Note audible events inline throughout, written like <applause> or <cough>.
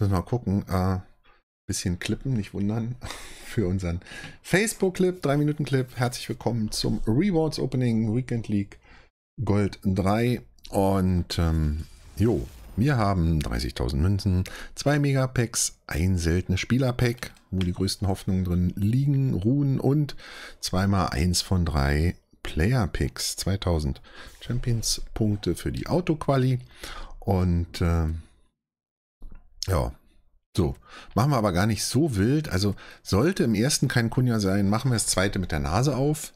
Müssen wir mal gucken. Äh, bisschen klippen, nicht wundern. <laughs> Für unseren Facebook-Clip, 3-Minuten-Clip. Herzlich willkommen zum Rewards Opening Weekend League Gold 3. Und ähm, jo, wir haben 30.000 Münzen, 2 Megapacks, ein seltenes Spielerpack, wo die größten Hoffnungen drin liegen, ruhen und zweimal eins von drei Player Picks. 2000 Champions Punkte für die Autoquali und äh, ja. So, machen wir aber gar nicht so wild. Also sollte im ersten kein Kunja sein, machen wir das zweite mit der Nase auf.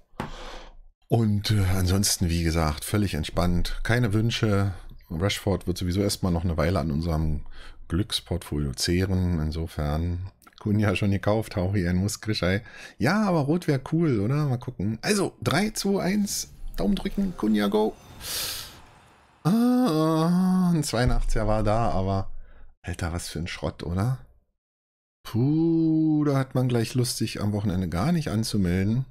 Und äh, ansonsten, wie gesagt, völlig entspannt. Keine Wünsche. Rashford wird sowieso erstmal noch eine Weile an unserem Glücksportfolio zehren. Insofern, Kunja schon gekauft, Hauchi, ein Muskrischei. Ja, aber Rot wäre cool, oder? Mal gucken. Also, 3, 2, 1, Daumen drücken, Kunja, go. Ah, ein 82er war da, aber Alter, was für ein Schrott, oder? Puh, da hat man gleich Lust, sich am Wochenende gar nicht anzumelden.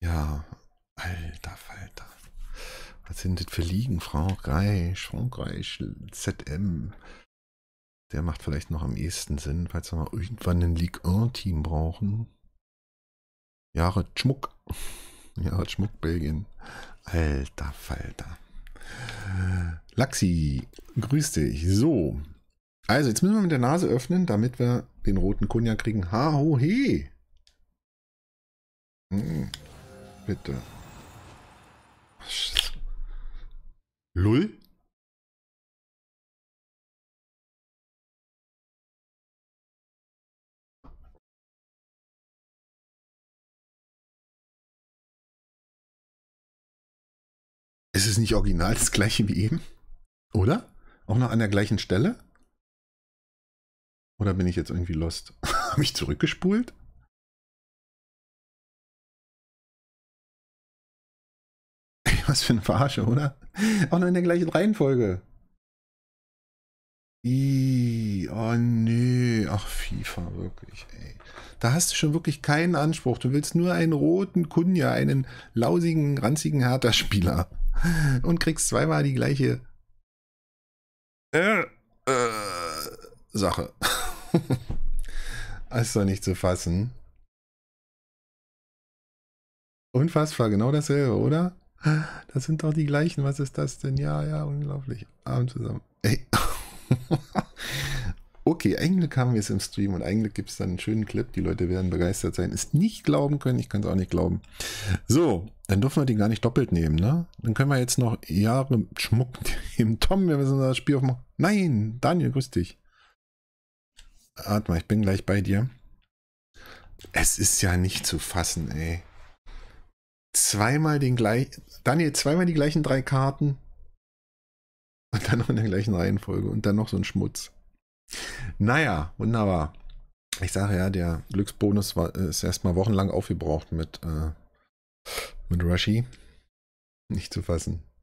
Ja, alter Falter. Was sind das für Ligen? Frankreich, Frankreich, ZM. Der macht vielleicht noch am ehesten Sinn, falls wir mal irgendwann ein Ligue 1 Team brauchen. Jahre Schmuck. <laughs> Jahre Schmuck, Belgien. Alter Falter. Laxi, grüß dich. So. Also, jetzt müssen wir mit der Nase öffnen, damit wir den roten Kunja kriegen. Ha, ho, he. Hm, bitte. Lull? Ist es nicht original das gleiche wie eben? Oder? Auch noch an der gleichen Stelle? Oder bin ich jetzt irgendwie lost? <laughs> Habe ich zurückgespult? <laughs> Was für ein Verarsche, oder? Auch noch in der gleichen Reihenfolge. I, oh nee, ach FIFA, wirklich, ey. Da hast du schon wirklich keinen Anspruch. Du willst nur einen roten Kunja, einen lausigen, ranzigen Hertha-Spieler und kriegst zweimal die gleiche äh, äh, Sache. <laughs> ist doch nicht zu fassen. Unfassbar, genau dasselbe, oder? Das sind doch die gleichen. Was ist das denn? Ja, ja, unglaublich. Abend zusammen. Ey. <laughs> okay, eigentlich haben wir es im Stream und eigentlich gibt es dann einen schönen Clip. Die Leute werden begeistert sein, Ist nicht glauben können. Ich kann es auch nicht glauben. So, dann dürfen wir den gar nicht doppelt nehmen, ne? Dann können wir jetzt noch Jahre Schmuck <laughs> nehmen. Tom, wir müssen das Spiel aufmachen. Nein, Daniel, grüß dich. Atma, ich bin gleich bei dir. Es ist ja nicht zu fassen, ey. Zweimal den gleichen. Daniel, zweimal die gleichen drei Karten. Und dann noch in der gleichen Reihenfolge. Und dann noch so ein Schmutz. Naja, wunderbar. Ich sage ja, der Glücksbonus war, ist erstmal wochenlang aufgebraucht mit, äh, mit Rushy. Nicht zu fassen.